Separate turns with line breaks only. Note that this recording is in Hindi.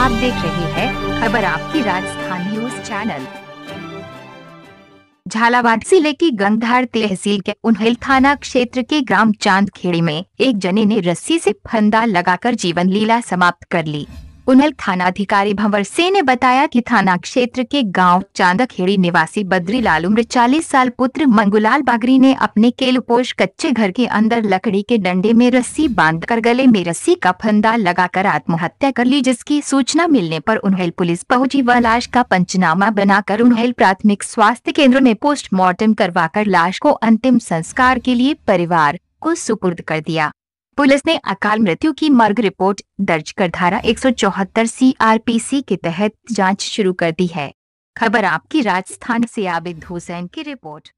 आप देख रहे हैं खबर आपकी राजस्थान न्यूज चैनल
झालावाड़ जिले की गंगधार तहसील के उन्हेल थाना क्षेत्र के ग्राम चांद में एक जने ने रस्सी से फंदा लगाकर जीवन लीला समाप्त कर ली थाना थानाधिकारी भंवर सिंह ने बताया कि थाना क्षेत्र के गांव चांदखेड़ी निवासी बद्री लाल उम्र चालीस साल पुत्र मंगुलाल बागरी ने अपने केलपोष कच्चे घर के अंदर लकड़ी के डंडे में रस्सी बांध कर गले में रस्सी का फंदा लगाकर आत्महत्या कर ली जिसकी सूचना मिलने पर उन्हेल पुलिस पहुंची व लाश का पंचनामा बनाकर उन्हेल प्राथमिक स्वास्थ्य केंद्र में पोस्टमार्टम करवाकर लाश को अंतिम संस्कार के लिए परिवार को सुपुर्द कर दिया पुलिस ने अकाल मृत्यु की मर्ग रिपोर्ट दर्ज कर धारा 174 सीआरपीसी के तहत जांच शुरू कर दी है खबर आपकी राजस्थान से आबिद हुसैन की रिपोर्ट